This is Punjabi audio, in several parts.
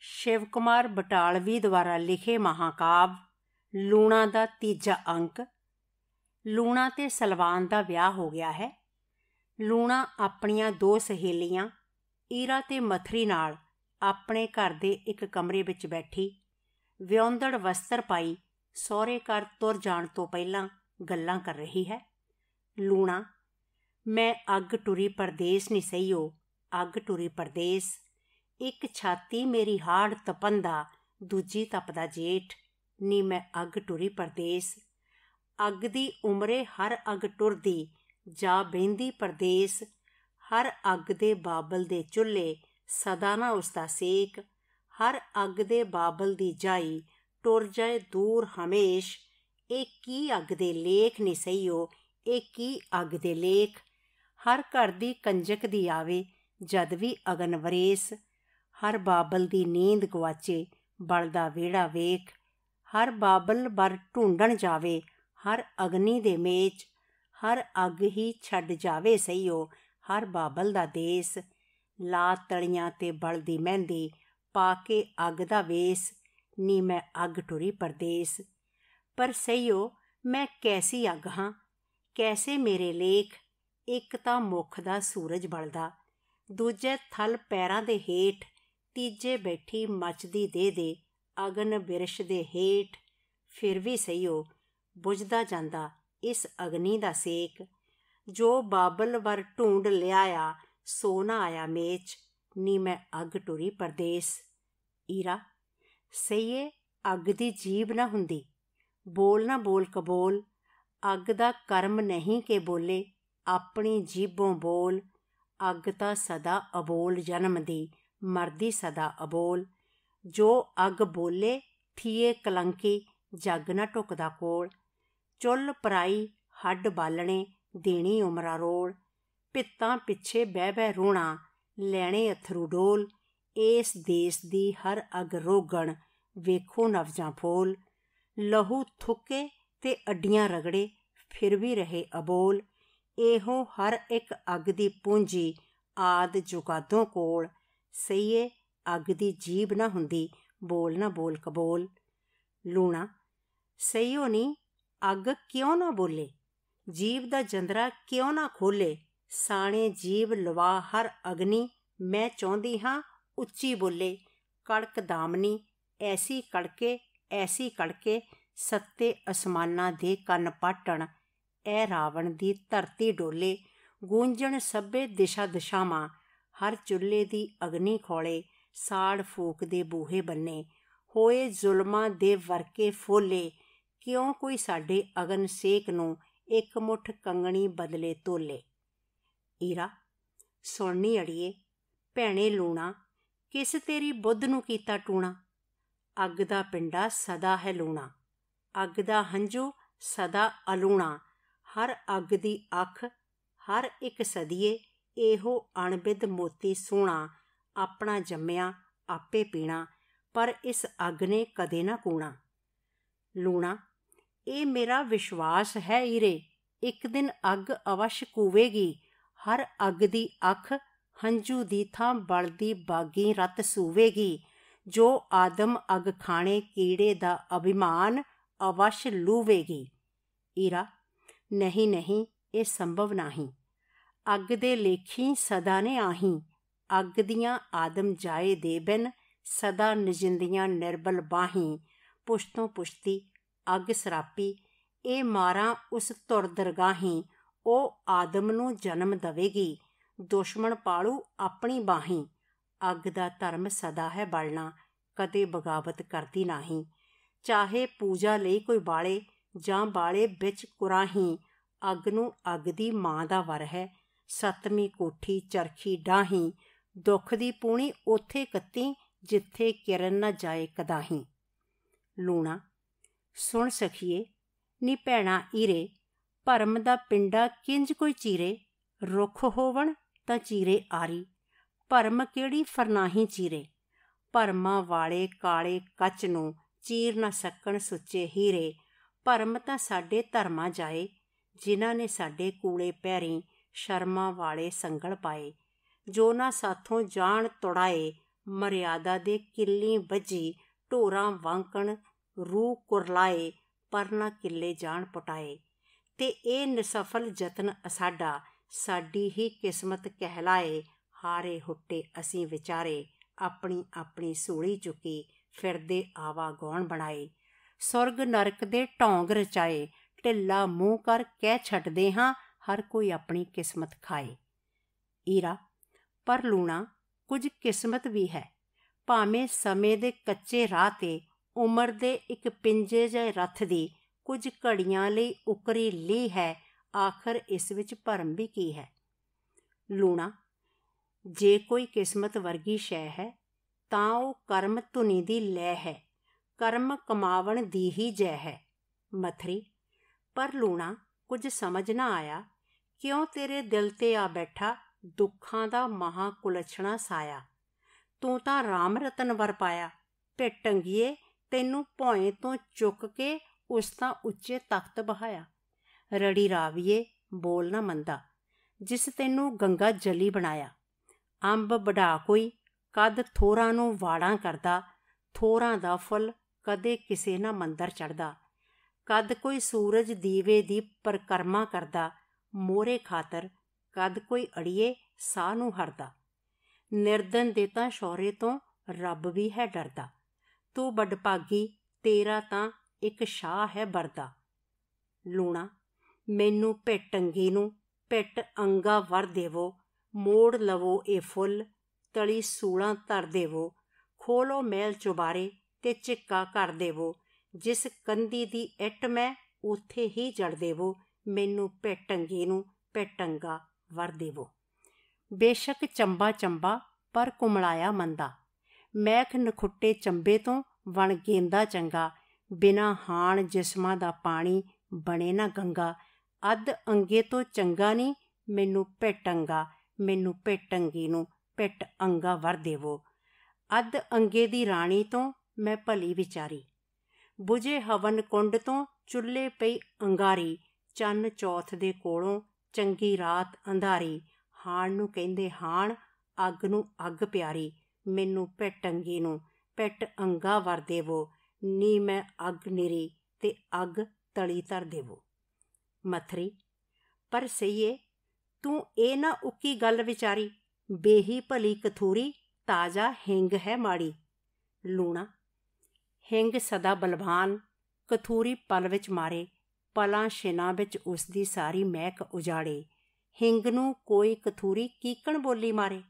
ਸ਼ਿਵ ਕੁਮਾਰ ਬਟਾਲਵੀ ਦੁਆਰਾ ਲਿਖੇ ਮਹਾਕਾਵ ਲੂਣਾ ਦਾ ਤੀਜਾ ਅੰਕ ਲੂਣਾ ਤੇ ਸਲਵਾਨ ਦਾ ਵਿਆਹ ਹੋ ਗਿਆ ਹੈ ਲੂਣਾ ਆਪਣੀਆਂ ਦੋ ਸਹੇਲੀਆਂ ਈਰਾ ਤੇ ਮਥਰੀ ਨਾਲ ਆਪਣੇ ਘਰ ਦੇ ਇੱਕ ਕਮਰੇ ਵਿੱਚ ਬੈਠੀ ਵਿਉਂਦੜ ਵਸਤਰ ਪਾਈ ਸਹੁਰੇ ਘਰ ਤੁਰ ਜਾਣ ਤੋਂ ਪਹਿਲਾਂ ਗੱਲਾਂ ਕਰ ਰਹੀ ਹੈ ਲੂਣਾ ਮੈਂ ਅੱਗ ਟੁਰੀ ਪਰਦੇਸ ਨਹੀਂ ਸਹੀਓ ਅੱਗ ਟੁਰੀ ਪਰਦੇਸ ਇੱਕ ਛਾਤੀ ਮੇਰੀ ਹਾੜ ਤਪੰਦਾ ਦੂਜੀ ਤਪਦਾ ਜੇਠ ਨੀ ਮੈਂ ਅੱਗ ਟੁਰੀ ਪਰਦੇਸ ਅੱਗ ਦੀ ਉਮਰੇ ਹਰ ਅੱਗ ਟੁਰਦੀ ਜਾ ਬੈਂਦੀ ਪਰਦੇਸ ਹਰ ਅੱਗ ਦੇ ਬਾਬਲ ਦੇ ਚੁੱਲ੍ਹੇ ਸਦਾ ਨਾ ਉਸਦਾ ਸੇਕ ਹਰ ਅੱਗ ਦੇ ਬਾਬਲ ਦੀ ਜਾਈ ਟੁਰ ਜਾਏ ਦੂਰ ਹਮੇਸ਼ ਇਹ ਕੀ ਅੱਗ ਦੇ ਲੇਖ ਨਹੀਂ ਸਈਓ ਇਹ ਕੀ ਅੱਗ ਦੇ ਲੇਖ ਹਰ ਘਰ ਦੀ ਕੰਜਕ ਦੀ ਆਵੇ ਜਦ ਵੀ ਅਗਨ ਵਰੇਸ ਹਰ ਬਾਬਲ ਦੀ ਨੀਂਦ ਗਵਾਚੇ ਬਲਦਾ ਵੇੜਾ ਵੇਖ ਹਰ ਬਾਬਲ ਬਰ ਢੂੰਡਣ ਜਾਵੇ ਹਰ ਅਗਨੀ ਦੇ ਮੇਚ ਹਰ ਅਗ ਹੀ ਛੱਡ ਜਾਵੇ ਸਈਓ ਹਰ ਬਾਬਲ ਦਾ ਦੇਸ ਲਾ ਤਲੀਆਂ ਤੇ ਬਲਦੀ ਮਹਿੰਦੀ ਪਾ ਕੇ ਅੱਗ ਦਾ ਵੇਸ ਨੀ ਮੈਂ ਅੱਗ ਟੁਰੀ ਪਰਦੇਸ ਪਰ ਸਈਓ ਮੈਂ ਕੈਸੀ ਅਗ ਹਾਂ ਕੈਸੇ ਮੇਰੇ ਲੇਖ ਇੱਕ ਤਾਂ ਮੁਖ ਦਾ ਸੂਰਜ ਬਲਦਾ ਦੂਜੇ ਥਲ ਪੈਰਾਂ ਦੇ ਹੇਠ ਤੀਜੇ ਬੈਠੀ ਮੱਚਦੀ ਦੇ ਦੇ ਅਗਨ ਬਿਰਸ਼ ਦੇ ਹੇਠ ਫਿਰ ਵੀ ਹੋ ਬੁਝਦਾ ਜਾਂਦਾ ਇਸ ਅਗਨੀ ਦਾ ਸੇਕ ਜੋ ਬਾਬਲ ਵਰ ਢੂੰਡ ਲਿਆ ਆ ਸੋਨਾ ਆਇਆ ਮੇਚ ਨੀ ਮੈਂ ਅਗ ਟੁਰੀ ਪਰਦੇਸ ਈਰਾ ਸਈਏ ਅਗ ਦੀ ਜੀਬ ਨਾ ਹੁੰਦੀ ਬੋਲ ਨਾ ਬੋਲ ਕਬੋਲ ਅਗ ਦਾ ਕਰਮ ਨਹੀਂ ਕੇ ਬੋਲੇ ਆਪਣੀ ਜੀਬੋਂ ਬੋਲ ਅਗ ਤਾਂ ਸਦਾ ਅਬੋਲ ਜਨਮ ਦੀ ਮਰਦੀ ਸਦਾ ਅਬੋਲ ਜੋ ਅਗ ਬੋਲੇ ਥੀਏ ਕਲੰਕੀ ਜੱਗ ਨਾ ਟੁਕਦਾ ਕੋਲ ਚੁੱਲ ਪਰਾਈ ਹੱਡ ਬਾਲਣੇ ਦੇਣੀ ਉਮਰਾ ਰੋਲ ਪਿੱਤਾਂ ਪਿੱਛੇ ਬਹਿ ਬਹਿ ਰੋਣਾ ਲੈਣੇ ਅਥਰੂ ਡੋਲ ਇਸ ਦੇਸ਼ ਦੀ ਹਰ ਅਗ ਰੋਗਣ ਵੇਖੋ ਨਵਜਾਂ ਫੋਲ ਲਹੂ ਥੁੱਕੇ ਤੇ ਅੱਡੀਆਂ ਰਗੜੇ ਫਿਰ ਵੀ ਰਹੇ ਅਬੋਲ ਇਹੋ ਹਰ ਇੱਕ ਅਗ ਦੀ ਪੂੰਜੀ ਆਦ ਜੁਗਾਦੋਂ ਕੋਲ ਸਈਏ ਅੱਗ ਦੀ ਜੀਬ ਨਾ ਹੁੰਦੀ ਬੋਲ ਨਾ ਬੋਲ ਕਬੋਲ ਲੂਣਾ ਹੋ ਨਹੀਂ ਅੱਗ ਕਿਉਂ ਨਾ ਬੋਲੇ ਜੀਵ ਦਾ ਜੰਦਰਾ ਕਿਉਂ ਨਾ ਖੋਲੇ ਸਾਣੇ ਜੀਵ ਲਵਾ ਹਰ ਅਗਨੀ ਮੈਂ ਚਾਹੁੰਦੀ ਹਾਂ ਉੱਚੀ ਬੋਲੇ ਕੜਕ ਦਾਮਨੀ ਐਸੀ ਕੜਕੇ ਐਸੀ ਕੜਕੇ ਸੱਤੇ ਅਸਮਾਨਾਂ ਦੇ ਕੰਨ ਪਾਟਣ ਐ ਰਾਵਣ ਦੀ ਧਰਤੀ ਡੋਲੇ ਗੂੰਜਣ ਸੱਬੇ ਦਿਸ਼ਾ ਦਿਸ਼ਾਵਾਂ ਹਰ ਚੁੱਲ੍ਹੇ ਦੀ ਅਗਨੀ ਖੋਲੇ ਸਾੜ ਫੂਕ ਦੇ ਬੂਹੇ ਬੰਨੇ ਹੋਏ ਜ਼ੁਲਮਾਂ ਦੇ ਵਰਕੇ ਫੋਲੇ ਕਿਉਂ ਕੋਈ ਸਾਡੇ ਅਗਨ ਸੇਕ ਨੂੰ ਇੱਕ ਮੁਠ ਕੰਗਣੀ ਬਦਲੇ ਤੋਲੇ ਈਰਾ ਸੁਣਨੀ ਅੜੀਏ ਭੈਣੇ ਲੂਣਾ ਕਿਸ ਤੇਰੀ ਬੁੱਧ ਨੂੰ ਕੀਤਾ ਟੂਣਾ ਅੱਗ ਦਾ ਪਿੰਡਾ ਸਦਾ ਹੈ ਲੂਣਾ ਅੱਗ ਦਾ ਹੰਝੂ ਸਦਾ ਅਲੂਣਾ ਹਰ ਅੱਗ ਦੀ ਅੱਖ ਹਰ ਇੱਕ ਸਦੀਏ ਇਹੋ ਅਣਬਿੱਧ ਮੋਤੀ ਸੋਨਾ ਆਪਣਾ ਜੰਮਿਆ ਆਪੇ ਪੀਣਾ ਪਰ ਇਸ ਅੱਗ ਨੇ ਕਦੇ ਨਾ ਕੂਣਾ ਲੂਣਾ ਇਹ ਮੇਰਾ ਵਿਸ਼ਵਾਸ ਹੈ ਹੀਰੇ ਇੱਕ ਦਿਨ ਅੱਗ ਅਵਸ਼ ਕੂਵੇਗੀ ਹਰ ਅੱਗ ਦੀ ਅੱਖ ਹੰਝੂ ਦੀ ਥਾਂ ਬਲਦੀ ਬਾਗੀ ਰਤ ਸੂਵੇਗੀ ਜੋ ਆਦਮ ਅਗ ਖਾਣੇ ਕੀੜੇ ਦਾ ਅਭਿਮਾਨ ਅਵਸ਼ ਲੂਵੇਗੀ ਈਰਾ ਨਹੀਂ ਨਹੀਂ ਇਹ ਸੰਭਵ ਨਹੀਂ ਅੱਗ ਦੇ ਲੇਖੀ ਸਦਾ ਨੇ ਆਹੀ ਅੱਗ ਦੀਆਂ ਆਦਮ ਜਾਏ ਦੇ ਬਿਨ ਸਦਾ ਨਜਿੰਦੀਆਂ ਨਿਰਬਲ ਬਾਹੀ ਪੁਸ਼ਤੋਂ ਪੁਸ਼ਤੀ ਅੱਗ ਸਰਾਪੀ ਇਹ ਮਾਰਾਂ ਉਸ ਤੁਰ ਦਰਗਾਹੀ ਉਹ ਆਦਮ ਨੂੰ ਜਨਮ ਦਵੇਗੀ ਦੁਸ਼ਮਣ ਪਾਲੂ ਆਪਣੀ ਬਾਹੀ ਅੱਗ ਦਾ ਧਰਮ ਸਦਾ ਹੈ ਬਲਣਾ ਕਦੇ ਬਗਾਵਤ ਕਰਦੀ ਨਹੀਂ ਚਾਹੇ ਪੂਜਾ ਲਈ ਕੋਈ ਬਾਲੇ ਜਾਂ ਬਾਲੇ ਵਿੱਚ ਕੁਰਾਹੀ ਅੱਗ ਨੂੰ ਅੱਗ ਦੀ ਮਾਂ ਦਾ ਵਰ ਹੈ ਸਤਵੀਂ ਕੋਠੀ ਚਰਖੀ ਡਾਹੀ ਦੁੱਖ ਦੀ ਪੂਣੀ ਉਥੇ ਕੱਤੀ ਜਿੱਥੇ ਕਿਰਨ ਨਾ ਜਾਏ ਕਦਾਹੀ ਲੂਣਾ ਸੁਣ ਸਖੀਏ ਨੀ ਭੈਣਾ ਈਰੇ ਭਰਮ ਦਾ ਪਿੰਡਾ ਕਿੰਜ ਕੋਈ ਚੀਰੇ ਰੁੱਖ ਹੋਵਣ ਤਾਂ ਚੀਰੇ ਆਰੀ ਭਰਮ ਕਿਹੜੀ ਫਰਨਾਹੀ ਚੀਰੇ ਭਰਮਾ ਵਾਲੇ ਕਾਲੇ ਕੱਚ ਨੂੰ ਚੀਰ ਨਾ ਸਕਣ ਸੁੱਚੇ ਹੀਰੇ ਭਰਮ ਤਾਂ ਸਾਡੇ ਧਰਮਾਂ ਜਾਏ ਜਿਨ੍ਹਾਂ ਨੇ ਸਾਡੇ ਕੂਲੇ ਪੈਰੀ ਸ਼ਰਮਾ ਵਾਲੇ ਸੰਗਲ ਪਾਏ ਜੋ ਨਾ ਸਾਥੋਂ ਜਾਣ ਤੁੜਾਏ ਮਰਿਆਦਾ ਦੇ ਕਿੱਲੀ ਵੱਜੀ ਢੋਰਾਂ ਵਾਂਕਣ ਰੂਹ ਕੁਰਲਾਏ ਪਰ ਨਾ ਕਿੱਲੇ ਜਾਣ ਪਟਾਏ ਤੇ ਇਹ ਨਿਸਫਲ ਯਤਨ ਸਾਡਾ ਸਾਡੀ ਹੀ ਕਿਸਮਤ ਕਹਿਲਾਏ ਹਾਰੇ ਹੁੱਟੇ ਅਸੀਂ ਵਿਚਾਰੇ ਆਪਣੀ ਆਪਣੀ ਸੂਲੀ ਚੁੱਕੀ ਫਿਰਦੇ ਆਵਾ ਗੌਣ ਬਣਾਏ ਸੁਰਗ ਨਰਕ ਦੇ ਢੋਂਗ ਰਚਾਏ ਢਿੱਲਾ ਮੂੰਹ ਕਰ ਕਹਿ ਛੱਡਦੇ ਹਾਂ ਹਰ ਕੋਈ ਆਪਣੀ ਕਿਸਮਤ ਖਾਏ ਈਰਾ ਪਰ ਲੂਣਾ ਕੁਝ ਕਿਸਮਤ ਵੀ ਹੈ ਭਾਵੇਂ ਸਮੇਂ ਦੇ ਕੱਚੇ ਰਾਹ ਤੇ ਉਮਰ ਦੇ ਇੱਕ ਪਿੰਜੇ ਜਿਹੇ ਰੱਥ ਦੀ ਕੁਝ ਘੜੀਆਂ ਲਈ ਉਕਰੀ ਲੀ ਹੈ ਆਖਰ ਇਸ ਵਿੱਚ ਭਰਮ ਵੀ ਕੀ ਹੈ ਲੂਣਾ ਜੇ ਕੋਈ ਕਿਸਮਤ ਵਰਗੀ ਸ਼ੈ ਹੈ ਤਾਂ ਉਹ ਕਰਮ ਧੁਨੀ ਦੀ ਲੈ ਹੈ ਕਰਮ ਕਮਾਵਣ ਦੀ ਹੀ ਜੈ ਹੈ ਮਥਰੀ ਪਰ ਲੂਣਾ ਕੁਝ ਸਮਝ ਨਾ ਆਇਆ ਕਿਉਂ ਤੇਰੇ ਦਿਲ ਤੇ ਆ ਬੈਠਾ ਦੁੱਖਾਂ ਦਾ ਮਹਾ ਕੁਲਛਣਾ ਸਾਇਆ ਤੂੰ ਤਾਂ ਰਾਮ ਰਤਨ ਵਰ ਪਾਇਆ ਟੰਗੀਏ ਤੈਨੂੰ ਭੌਏ ਤੋਂ ਚੁੱਕ ਕੇ ਉਸ ਤਾਂ ਉੱਚੇ ਤਖਤ ਬਹਾਇਆ ਰੜੀ ਰਾਵੀਏ ਬੋਲ ਨਾ ਮੰਦਾ ਜਿਸ ਤੈਨੂੰ ਗੰਗਾ ਜਲੀ ਬਣਾਇਆ ਅੰਬ ਬੜਾ ਕੋਈ ਕਦ ਥੋਰਾ ਨੂੰ ਵਾੜਾਂ ਕਰਦਾ ਥੋਰਾ ਦਾ ਫੁੱਲ ਕਦੇ ਕਿਸੇ ਨਾ ਮੰਦਰ ਚੜਦਾ ਕਦ ਕੋਈ ਸੂਰਜ ਦੀਵੇ ਦੀ ਪਰਕਰਮਾ ਕਰਦਾ ਮੋਰੇ ਖਾਤਰ ਕਦ ਕੋਈ ਅੜੀਏ ਸਾਹ ਨੂੰ ਹਰਦਾ ਨਿਰਦਨ ਦੇ ਤਾਂ ਸ਼ੌਰੇ ਤੋਂ ਰੱਬ ਵੀ ਹੈ ਡਰਦਾ ਤੂੰ ਭਾਗੀ ਤੇਰਾ ਤਾਂ ਇੱਕ ਸ਼ਾਹ ਹੈ ਵਰਦਾ ਲੂਣਾ ਮੈਨੂੰ ਭੇਟੰਗੀ ਨੂੰ ਪੇਟ ਅੰਗਾ ਵਰ ਦੇਵੋ ਮੋੜ ਲਵੋ ਇਹ ਫੁੱਲ ਤਲੀ ਸੂਲਾਂ ਧਰ ਦੇਵੋ ਖੋਲੋ ਮੈਲ ਚੁਬਾਰੇ ਤੇ ਚਿੱਕਾ ਕਰ ਦੇਵੋ ਜਿਸ ਕੰਦੀ ਦੀ ਇੱਟ ਮੈਂ ਉਥੇ ਹੀ ਜੜ ਦੇਵੋ ਮੈਨੂੰ ਪੇਟੰਗੇ ਨੂੰ ਪੈਟੰਗਾ ਵਰ ਦੇਵੋ ਬੇਸ਼ੱਕ ਚੰਬਾ ਚੰਬਾ ਪਰ ਕੁਮਲਾਇਆ ਮੰਦਾ ਮੈਖ ਨਖੁੱਟੇ ਚੰਬੇ ਤੋਂ ਵਣ ਗੇਂਦਾ ਚੰਗਾ ਬਿਨਾ ਹਾਣ ਜਿਸਮਾਂ ਦਾ ਪਾਣੀ ਬਣੇ ਨਾ ਗੰਗਾ ਅੱਧ ਅੰਗੇ ਤੋਂ ਚੰਗਾ ਨਹੀਂ ਮੈਨੂੰ ਪੈਟੰਗਾ ਮੈਨੂੰ ਪੈਟੰਗੀ ਨੂੰ ਪਿੱਟ ਅੰਗਾ ਵਰ ਦੇਵੋ ਅੱਧ ਅੰਗੇ ਦੀ ਰਾਣੀ ਤੋਂ ਮੈਂ ਭਲੀ ਵਿਚਾਰੀ ਬੁਝੇ ਹਵਨ ਕੁੰਡ ਤੋਂ ਚੁੱਲ੍ਹੇ ਪਈ ਅੰਗਾਰੀ ਚੰਨ ਚੌਥ ਦੇ ਕੋਲੋਂ ਚੰਗੀ ਰਾਤ ਅੰਧਾਰੀ ਹਾਣ ਨੂੰ ਕਹਿੰਦੇ ਹਾਣ ਅੱਗ ਨੂੰ ਅੱਗ ਪਿਆਰੀ ਮੈਨੂੰ ਪੈਟੰਗੀ ਨੂੰ ਪੈਟ ਅੰਗਾ ਵਰ ਦੇਵੋ ਨੀ ਮੈਂ ਅੱਗ ਨਿਰੀ ਤੇ ਅੱਗ ਤਲੀ ਧਰ ਦੇਵੋ ਮਥਰੀ ਪਰ ਸਈਏ ਤੂੰ ਇਹ ਨਾ ਉੱਕੀ ਗੱਲ ਵਿਚਾਰੀ ਬੇਹੀ ਭਲੀ ਕਥੂਰੀ ਤਾਜ਼ਾ ਹਿੰਗ ਹੈ ਮਾੜੀ ਲੂਣਾ ਹਿੰਗ ਸਦਾ ਬਲਵਾਨ ਕਥੂਰੀ ਪਲ ਵਿੱਚ ਮਾਰੇ ਪਲਾਂ ਸ਼ਿਨਾ ਵਿੱਚ ਉਸ ਦੀ ਸਾਰੀ ਮਹਿਕ ਉਜਾੜੇ ਹਿੰਗ ਨੂੰ ਕੋਈ ਕਥੂਰੀ ਕੀਕਣ ਬੋਲੀ ਮਾਰੇ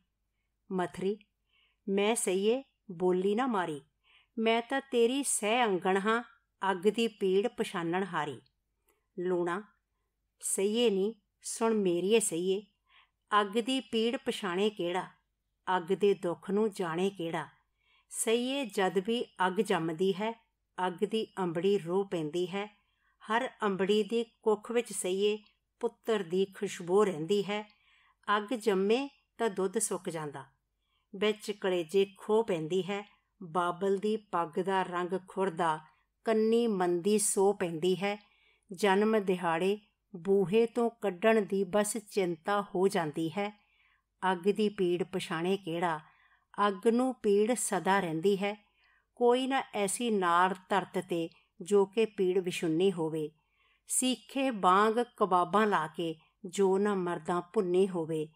ਮਥਰੀ ਮੈਂ ਸਈਏ ਬੋਲੀ ਨਾ ਮਾਰੀ ਮੈਂ ਤਾਂ ਤੇਰੀ ਸਹਿ ਅੰਗਣ ਹਾਂ ਅੱਗ ਦੀ ਪੀੜ ਪਛਾਨਣ ਹਾਰੀ ਲੂਣਾ ਸਈਏ ਨਹੀਂ ਸੁਣ ਮੇਰੀਏ ਸਈਏ ਅੱਗ ਦੀ ਪੀੜ ਪਛਾਣੇ ਕਿਹੜਾ ਅੱਗ ਦੇ ਦੁੱਖ ਨੂੰ ਜਾਣੇ ਕਿਹੜਾ ਸਈਏ ਜਦ ਵੀ ਅੱਗ ਜੰਮਦੀ ਹੈ ਅੱਗ ਦੀ ਅੰਬੜੀ ਰੋ ਪੈਂਦੀ ਹੈ ਹਰ ਅੰਬੜੀ ਦੀ ਕੁੱਖ ਵਿੱਚ ਸਈਏ ਪੁੱਤਰ ਦੀ ਖੁਸ਼ਬੂ ਰਹਿੰਦੀ ਹੈ ਅੱਗ ਜੰਮੇ ਤਾਂ ਦੁੱਧ ਸੁੱਕ ਜਾਂਦਾ ਵਿੱਚ ਕਲੇਜੇ ਖੋ ਪੈਂਦੀ ਹੈ ਬਾਬਲ ਦੀ ਪੱਗ ਦਾ ਰੰਗ ਖੁਰਦਾ ਕੰਨੀ ਮੰਦੀ ਸੋ ਪੈਂਦੀ ਹੈ ਜਨਮ ਦਿਹਾੜੇ ਬੂਹੇ ਤੋਂ ਕੱਢਣ ਦੀ ਬਸ ਚਿੰਤਾ ਹੋ ਜਾਂਦੀ ਹੈ ਅੱਗ ਦੀ ਪੀੜ ਪਛਾਣੇ ਕਿਹੜਾ ਅੱਗ ਨੂੰ ਪੀੜ ਸਦਾ ਰਹਿੰਦੀ ਹੈ ਕੋਈ ਨਾ ਐਸੀ ਨਾਰ ਧਰਤ ਤੇ ਜੋ ਕਿ ਪੀੜ ਵਿਸ਼ੁੰਨੀ ਹੋਵੇ ਸੀਖੇ ਬਾਗ ਕਬਾਬਾਂ ਲਾ ਕੇ ਜੋ ਨਾ ਮਰਦਾਂ ਭੁੰਨੀ ਹੋਵੇ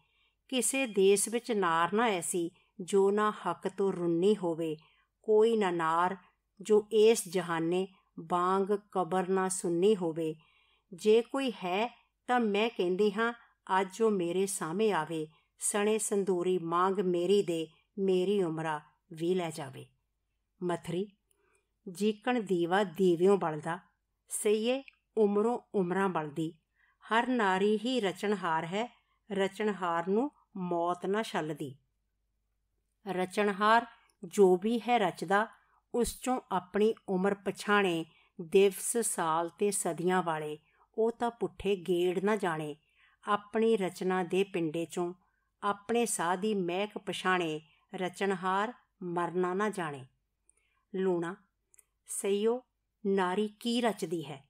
ਕਿਸੇ ਦੇਸ਼ ਵਿੱਚ ਨਾਰ ਨਾ ਐਸੀ ਜੋ ਨਾ ਹੱਕ ਤੋਂ ਰੁੰਨੀ ਹੋਵੇ ਕੋਈ ਨਾ ਨਾਰ ਜੋ ਇਸ ਜਹਾਨੇ ਬਾਗ ਕਬਰ ਨਾ ਸੁੰਨੀ ਹੋਵੇ ਜੇ ਕੋਈ ਹੈ ਤਾਂ ਮੈਂ ਕਹਿੰਦੀ ਹਾਂ ਅੱਜ ਜੋ ਮੇਰੇ ਸਾਹਮਣੇ ਆਵੇ ਸਣੇ ਸੰਦੂਰੀ ਮੰਗ ਮੇਰੀ ਦੇ ਮੇਰੀ ਉਮਰਾ ਵੀ ਲੈ ਜਾਵੇ ਮਥਰੀ ਜੀਕਣ ਦੀਵਾ ਦੀਵਿਓਂ ਬਲਦਾ ਸਈਏ ਉਮਰੋਂ ਉਮਰਾਂ ਬਲਦੀ ਹਰ ਨਾਰੀ ਹੀ ਰਚਨਹਾਰ ਹੈ ਰਚਨਹਾਰ ਨੂੰ ਮੌਤ ਨਾ ਛੱਲਦੀ ਰਚਨਹਾਰ ਜੋ ਵੀ ਹੈ ਰਚਦਾ ਉਸ ਚੋਂ ਆਪਣੀ ਉਮਰ ਪਛਾਣੇ ਦਿਵਸ ਸਾਲ ਤੇ ਸਦੀਆਂ ਵਾਲੇ ਉਹ ਤਾਂ ਪੁੱਠੇ ਗੇੜ ਨਾ ਜਾਣੇ ਆਪਣੀ ਰਚਨਾ ਦੇ ਪਿੰਡੇ ਚੋਂ ਆਪਣੇ ਸਾਹ ਦੀ ਮਹਿਕ ਪਛਾਣੇ ਰਚਨਹਾਰ ਮਰਨਾ ਨਾ ਜਾਣੇ ਲੂਣਾ ਸਈਓ ਨਾਰੀ ਕੀ ਰਚਦੀ ਹੈ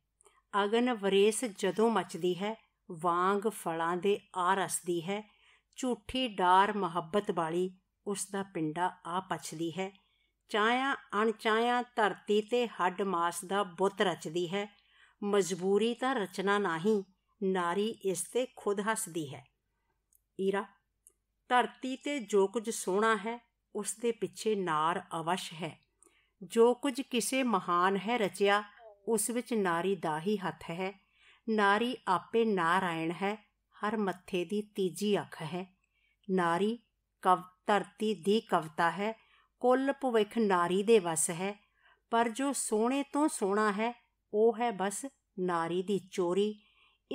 ਅਗਨ ਵਰੇਸ ਜਦੋਂ ਮਚਦੀ ਹੈ ਵਾਂਗ ਫਲਾਂ ਦੇ ਆ ਰਸਦੀ ਹੈ ਝੂਠੀ ਡਾਰ ਮੁਹੱਬਤ ਵਾਲੀ ਉਸ ਦਾ ਪਿੰਡਾ ਆ ਪਛਦੀ ਹੈ ਚਾਇਆ ਅਣਚਾਇਆ ਧਰਤੀ ਤੇ ਹੱਡ ਮਾਸ ਦਾ ਬੁੱਤ ਰਚਦੀ ਹੈ ਮਜਬੂਰੀ ਤਾਂ ਰਚਨਾ ਨਹੀਂ ਨਾਰੀ ਇਸ ਤੇ ਖੁਦ ਹੱਸਦੀ ਹੈ ਈਰਾ ਧਰਤੀ ਤੇ ਜੋ ਕੁਝ ਸੋਹਣਾ ਹੈ ਉਸ ਦੇ ਪਿੱਛੇ ਨਾਰ ਅਵਸ਼ ਹੈ ਜੋ ਕੁਝ ਕਿਸੇ ਮਹਾਨ ਹੈ ਰਚਿਆ ਉਸ ਵਿੱਚ ਨਾਰੀ ਦਾ ਹੀ ਹੱਥ ਹੈ ਨਾਰੀ ਆਪੇ ਨਾਰਾਇਣ ਹੈ ਹਰ ਮੱਥੇ ਦੀ ਤੀਜੀ ਅੱਖ ਹੈ ਨਾਰੀ ਕਵ ਧਰਤੀ ਦੀ ਕਵਤਾ ਹੈ ਕੁੱਲ ਭਵਿੱਖ ਨਾਰੀ ਦੇ ਵਸ ਹੈ ਪਰ ਜੋ ਸੋਹਣੇ ਤੋਂ ਸੋਹਣਾ ਹੈ ਉਹ ਹੈ ਬਸ ਨਾਰੀ ਦੀ ਚੋਰੀ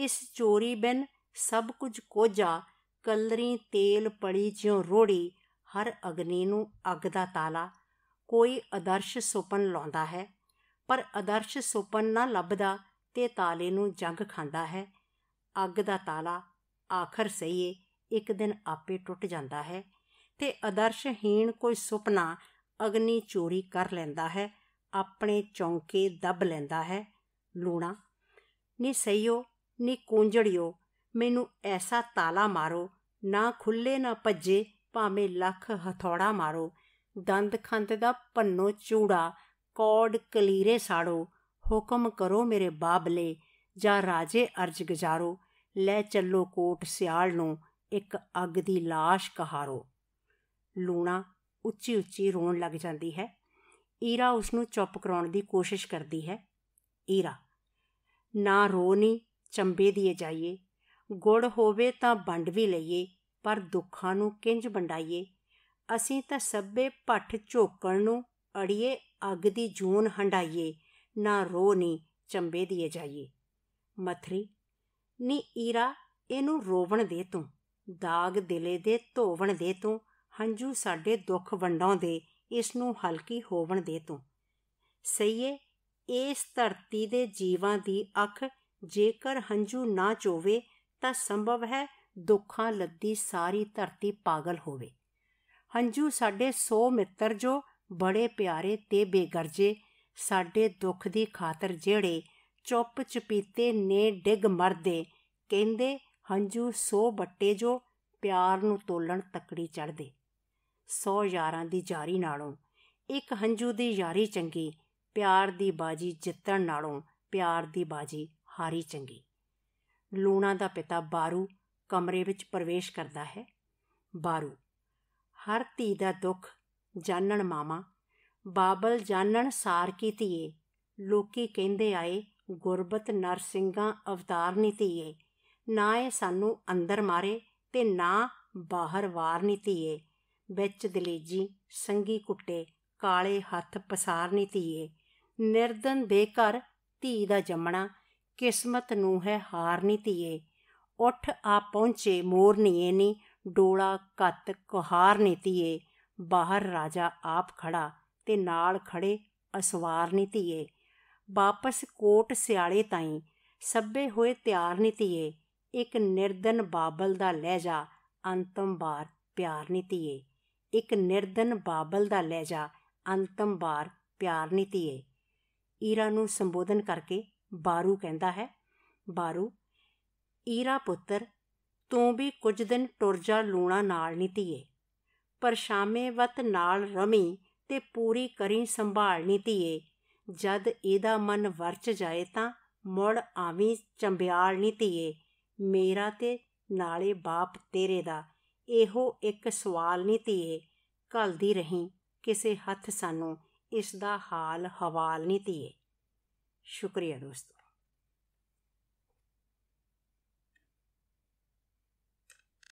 ਇਸ ਚੋਰੀ ਬਿਨ ਸਭ ਕੁਝ ਕੋਝਾ ਕਲਰੀ ਤੇਲ ਪੜੀ ਜਿਉ ਰੋੜੀ ਹਰ ਅਗਨੀ ਨੂੰ ਅੱਗ ਦਾ ਤਾਲਾ ਕੋਈ ਆਦਰਸ਼ ਸੁਪਨ ਲਾਉਂਦਾ ਹੈ ਪਰ ਆਦਰਸ਼ ਸੁਪਨ ਨਾ ਲੱਭਦਾ ਤੇ ਤਾਲੇ ਨੂੰ ਜੰਗ ਖਾਂਦਾ ਹੈ ਅੱਗ ਦਾ ਤਾਲਾ ਆਖਰ ਏ ਇੱਕ ਦਿਨ ਆਪੇ ਟੁੱਟ ਜਾਂਦਾ ਹੈ ਤੇ ਆਦਰਸ਼ਹੀਣ ਕੋਈ ਸੁਪਨਾ ਅਗਨੀ ਚੋਰੀ ਕਰ ਲੈਂਦਾ ਹੈ ਆਪਣੇ ਚੌਂਕੇ ਦੱਬ ਲੈਂਦਾ ਹੈ ਲੂਣਾ ਨੀ ਸਈਓ ਨੀ ਕੋੰਜੜਿਓ ਮੈਨੂੰ ਐਸਾ ਤਾਲਾ ਮਾਰੋ ਨਾ ਖੁੱਲੇ ਨਾ ਭੱਜੇ ਭਾਵੇਂ ਲੱਖ ਹਥੌੜਾ ਮਾਰੋ ਦੰਦ ਖੰਦ ਦਾ ਪੰਨੋ ਚੂੜਾ ਕੋੜ ਕਲੀਰੇ ਸਾੜੋ ਹੁਕਮ ਕਰੋ ਮੇਰੇ ਬਾਬਲੇ ਜਾਂ ਰਾਜੇ ਅਰਜ ਗਜਾਰੋ ਲੈ ਚੱਲੋ ਕੋਟ ਸਿਆਲ ਨੂੰ ਇੱਕ ਅੱਗ ਦੀ লাশ ਕਹਾਰੋ ਲੂਣਾ ਉੱਚੀ ਉੱਚੀ ਰੋਣ ਲੱਗ ਜਾਂਦੀ ਹੈ ਈਰਾ ਉਸ ਨੂੰ ਚੁੱਪ ਕਰਾਉਣ ਦੀ ਕੋਸ਼ਿਸ਼ ਕਰਦੀ ਹੈ ਈਰਾ ਨਾ ਰੋ ਚੰਬੇ ਦੀਏ ਜਾਈਏ ਗੁੜ ਹੋਵੇ ਤਾਂ ਵੰਡ ਵੀ ਲਈਏ ਪਰ ਦੁੱਖਾਂ ਨੂੰ ਕਿੰਜ ਵੰਡਾਈਏ ਅਸੀਂ ਤਾਂ ਸੱਬੇ ਭੱਠ ਝੋਕਣ ਨੂੰ ਅੜੀਏ ਅੱਗ ਦੀ ਜੂਨ ਹੰਡਾਈਏ ਨਾ ਰੋ ਨੀ ਚੰਬੇ ਦੀਏ ਜਾਈਏ ਮਥਰੀ ਨੀ ਈਰਾ ਇਹਨੂੰ ਰੋਵਣ ਦੇ ਤੂੰ ਦਾਗ ਦਿਲੇ ਦੇ ਧੋਵਣ ਦੇ ਤੂੰ ਹੰਝੂ ਸਾਡੇ ਦੁੱਖ ਵੰਡਾਉਂਦੇ ਇਸ ਨੂੰ ਹਲਕੀ ਹੋਵਣ ਦੇ ਤੂੰ ਸਈਏ ਇਸ ਧਰਤੀ ਦੇ ਜੀਵਾਂ ਦੀ ਅੱਖ ਜੇਕਰ ਹੰਝੂ ਨਾ ਚੋਵੇ ਤਾਂ ਸੰਭਵ ਹੈ ਦੁੱਖਾਂ ਲੱਦੀ ਸਾਰੀ ਧਰਤੀ ਪਾਗਲ ਹੋਵੇ ਹੰਝੂ ਸਾਡੇ ਸੋ ਮਿੱਤਰ ਜੋ ਬੜੇ ਪਿਆਰੇ ਤੇ ਬੇਗਰਜੇ ਸਾਡੇ ਦੁੱਖ ਦੀ ਖਾਤਰ ਜਿਹੜੇ ਚੁੱਪ ਚਪੀਤੇ ਨੇ ਡਿਗ ਮਰਦੇ ਕਹਿੰਦੇ ਹੰਝੂ ਸੋ ਬੱਟੇ ਜੋ ਪਿਆਰ ਨੂੰ ਤੋਲਣ ਤੱਕੜੀ ਚੜਦੇ ਸੋ ਯਾਰਾਂ ਦੀ ਜਾਰੀ ਨਾਲੋਂ ਇੱਕ ਹੰਝੂ ਦੀ ਯਾਰੀ ਚੰਗੀ ਪਿਆਰ ਦੀ ਬਾਜੀ ਜਿੱਤਣ ਨਾਲੋਂ ਪਿਆਰ ਦੀ ਬਾਜੀ ਹਾਰੀ ਚੰਗੀ ਲੂਣਾ ਦਾ ਪਿਤਾ ਬਾਰੂ ਕਮਰੇ ਵਿੱਚ ਪ੍ਰਵੇਸ਼ ਕਰਦਾ ਹੈ ਬਾਰੂ ਹਰ ਧੀ ਦਾ ਦੁੱਖ ਜਾਣਨ ਮਾਮਾ ਬਾਬਲ ਜਾਣਨ ਸਾਰ ਕੀ ਧੀਏ ਲੋਕੀ ਕਹਿੰਦੇ ਆਏ ਗੁਰਬਤ ਨਰਸਿੰਘਾਂ ਅਵਤਾਰ ਨੀ ਧੀਏ ਨਾ ਇਹ ਸਾਨੂੰ ਅੰਦਰ ਮਾਰੇ ਤੇ ਨਾ ਬਾਹਰ ਵਾਰ ਨੀ ਧੀਏ ਵਿੱਚ ਦਲੇਜੀ ਸੰਗੀ ਕੁੱਟੇ ਕਾਲੇ ਹੱਥ ਪਸਾਰ ਨੀ ਧੀਏ ਨਿਰਦਨ ਬੇਕਰ ਧੀ ਦਾ ਜੰਮਣਾ ਕਿਸਮਤ ਨੂੰ ਹੈ ਹਾਰ ਨੀ ਧੀਏ ਉੱਠ ਆ ਪਹੁੰਚੇ ਮੋਰਨੀਏ ਨੀ ਡੋਲਾ ਕੱਤ ਕੁਹਾਰ ਨੀਤੀਏ ਬਾਹਰ ਰਾਜਾ ਆਪ ਖੜਾ ਤੇ ਨਾਲ ਖੜੇ ਅਸਵਾਰ ਨੀਤੀਏ ਵਾਪਸ ਕੋਟ ਸਿਆਲੇ ਤਾਈ ਸੱਬੇ ਹੋਏ ਤਿਆਰ ਨੀਤੀਏ ਇੱਕ ਨਿਰਦਨ ਬਾਬਲ ਦਾ ਲੈ ਜਾ ਅੰਤਮ ਬਾਰ ਪਿਆਰ ਨੀਤੀਏ ਇੱਕ ਨਿਰਦਨ ਬਾਬਲ ਦਾ ਲੈ ਜਾ ਅੰਤਮ ਬਾਰ ਪਿਆਰ ਨੀਤੀਏ ਈਰਾ ਨੂੰ ਸੰਬੋਧਨ ਕਰਕੇ ਬਾਰੂ ਕਹਿੰਦਾ ਹੈ ਬਾਰੂ ਈਰਾ ਪੁੱਤਰ ਤੂੰ ਵੀ ਕੁਝ ਦਿਨ ਟੁਰ ਜਾ ਲੂਣਾ ਨਾਲ ਨੀਤੀਏ ਧੀਏ ਪਰ ਸ਼ਾਮੇ ਵਤ ਨਾਲ ਰਮੀ ਤੇ ਪੂਰੀ ਕਰੀ ਸੰਭਾਲ ਨੀਤੀਏ ਧੀਏ ਜਦ ਇਹਦਾ ਮਨ ਵਰਚ ਜਾਏ ਤਾਂ ਮੁੜ ਆਵੀਂ ਚੰਬਿਆਲ ਨੀਤੀਏ ਧੀਏ ਮੇਰਾ ਤੇ ਨਾਲੇ ਬਾਪ ਤੇਰੇ ਦਾ ਇਹੋ ਇੱਕ ਸਵਾਲ ਨੀਤੀਏ ਧੀਏ ਘਲਦੀ ਰਹੀਂ ਕਿਸੇ ਹੱਥ ਸਾਨੂੰ ਇਸ ਦਾ ਹਾਲ ਹਵਾਲ ਨੀਤੀਏ ਧੀਏ ਸ਼ੁਕਰੀਆ ਦੋਸਤੋ